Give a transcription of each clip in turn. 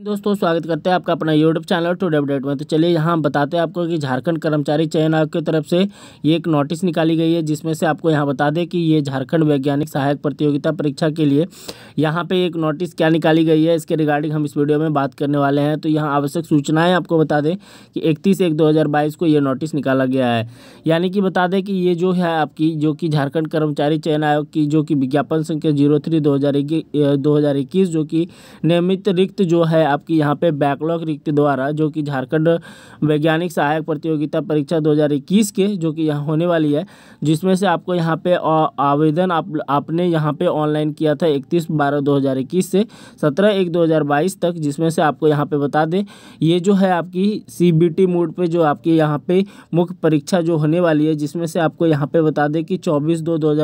दोस्तों स्वागत करते हैं आपका अपना यूट्यूब चैनल टूडे अपडेट में तो चलिए यहाँ बताते हैं आपको कि झारखंड कर्मचारी चयन आयोग की तरफ से ये एक नोटिस निकाली गई है जिसमें से आपको यहाँ बता दें कि ये झारखंड वैज्ञानिक सहायक प्रतियोगिता परीक्षा के लिए यहाँ पे एक नोटिस क्या निकाली गई है इसके रिगार्डिंग हम इस वीडियो में बात करने वाले हैं तो यहाँ आवश्यक सूचनाएँ आपको बता दें कि इकतीस एक दो को ये नोटिस निकाला गया है यानी कि बता दें कि ये जो है आपकी जो कि झारखंड कर्मचारी चयन आयोग की जो कि विज्ञापन संख्या जीरो थ्री दो जो कि नियमित रिक्त जो है है आपकी यहाँ पे बैकलॉग रिक्त द्वारा जो कि झारखंड वैज्ञानिक सहायक प्रतियोगिता परीक्षा 2021 के जो कि यहाँ होने वाली है जिसमें से आपको यहाँ पे आवेदन आप आपने यहाँ पे ऑनलाइन किया था 31 बारह 2021 से 17 एक 2022 तक जिसमें से आपको यहाँ पे बता दें ये जो है आपकी सी बी मोड पर जो आपकी यहाँ पे मुख्य परीक्षा जो होने वाली है जिसमें से आपको यहाँ पे बता दें कि चौबीस दो दो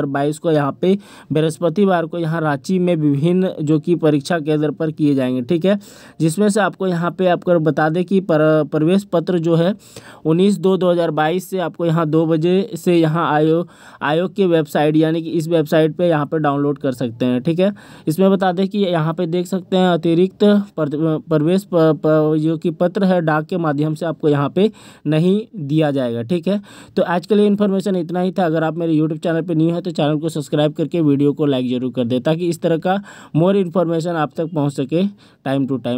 को यहाँ पे बृहस्पतिवार को यहाँ रांची में विभिन्न जो कि परीक्षा केंद्र पर किए जाएंगे ठीक है जिसमें से आपको यहाँ पे आपको बता दें कि पर, प्रवेश पत्र जो है उन्नीस दो दो हज़ार बाईस से आपको यहाँ दो बजे से यहाँ आयो आयोग की वेबसाइट यानी कि इस वेबसाइट पे यहाँ पे डाउनलोड कर सकते हैं ठीक है इसमें बता दें कि यहाँ पे देख सकते हैं अतिरिक्त प्रवेश पर, पर, जो कि पत्र है डाक के माध्यम से आपको यहाँ पर नहीं दिया जाएगा ठीक है तो आज के लिए इन्फॉर्मेशन इतना ही था अगर आप मेरे यूट्यूब चैनल पर न्यू है तो चैनल को सब्सक्राइब करके वीडियो को लाइक ज़रूर कर दें ताकि इस तरह का मोर इन्फॉर्मेशन आप तक पहुँच सके टाइम टू टाइम